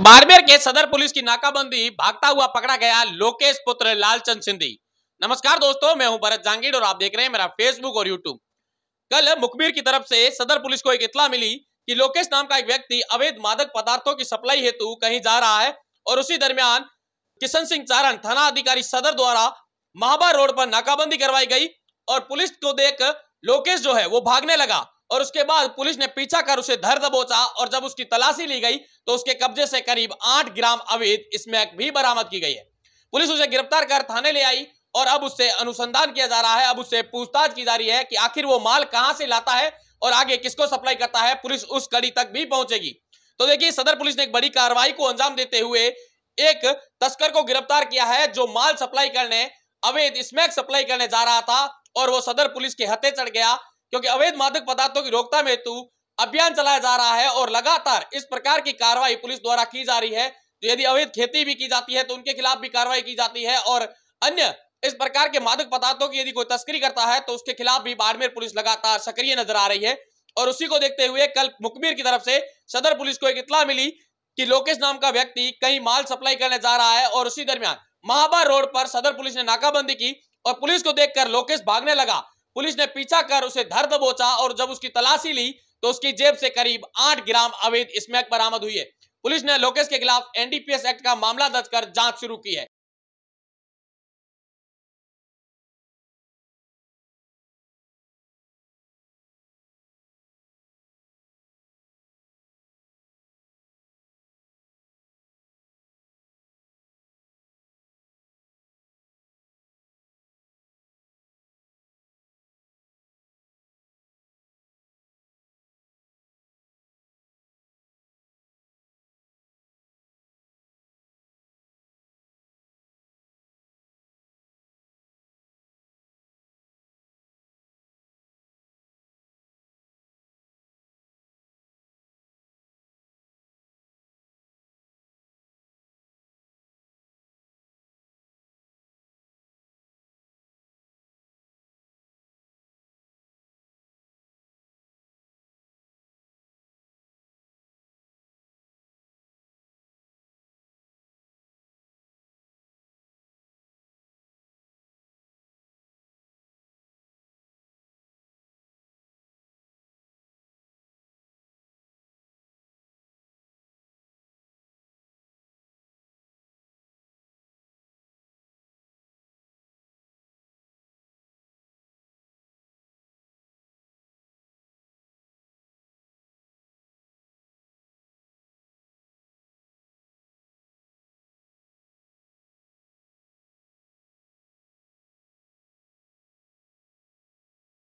बाड़मेर के सदर पुलिस की नाकाबंदी भागता हुआ पकड़ा गया लोकेश पुत्र लालचंद सिंधी नमस्कार दोस्तों मैं हूं भरत जांगीड और आप देख रहे हैं मेरा फेसबुक और यूट्यूब कल मुखबिर की तरफ से सदर पुलिस को एक इतला मिली कि लोकेश नाम का एक व्यक्ति अवैध मादक पदार्थों की सप्लाई हेतु कहीं जा रहा है और उसी दरमियान किशन सिंह चारण थाना अधिकारी सदर द्वारा महाबा रोड पर नाकाबंदी करवाई गई और पुलिस को देख लोकेश जो है वो भागने लगा और उसके बाद पुलिस ने पीछा कर उसे धर दबोचा और जब उसकी तलाशी ली गई तो उसके कब्जे से करीब आठ ग्राम अवैध स्मैक भी बरामद की गई है पुलिस उसे गिरफ्तार कर थाने ले आई और अब उससे अनुसंधान किया जा रहा है अब उससे पूछताछ की जा रही है कि आखिर वो माल कहां से लाता है और आगे किसको सप्लाई करता है पुलिस उस कड़ी तक भी पहुंचेगी तो देखिए सदर पुलिस ने एक बड़ी कार्रवाई को अंजाम देते हुए एक तस्कर को गिरफ्तार किया है जो माल सप्लाई करने अवैध स्मैक सप्लाई करने जा रहा था और वो सदर पुलिस के हथे चढ़ गया क्योंकि अवैध मादक पदार्थों की रोकथाम हेतु अभियान चलाया जा रहा है और लगातार इस प्रकार की कार्रवाई पुलिस द्वारा की जा रही है तो यदि अवैध खेती भी की जाती है तो उनके खिलाफ भी कार्रवाई की जाती है और अन्य इस प्रकार के मादक पदार्थों की यदि कोई तस्करी करता है तो उसके खिलाफ भी बाड़मेर पुलिस लगातार सक्रिय नजर आ रही है और उसी को देखते हुए कल मुखबिर की तरफ से सदर पुलिस को एक इतला मिली कि लोकेश नाम का व्यक्ति कहीं माल सप्लाई करने जा रहा है और उसी दरमियान महाबार रोड पर सदर पुलिस ने नाकाबंदी की और पुलिस को देखकर लोकेश भागने लगा पुलिस ने पीछा कर उसे धर दबोचा और जब उसकी तलाशी ली तो उसकी जेब से करीब आठ ग्राम अवैध स्मैक बरामद हुई है पुलिस ने लोकेश के खिलाफ एनडीपीएस एक्ट का मामला दर्ज कर जांच शुरू की है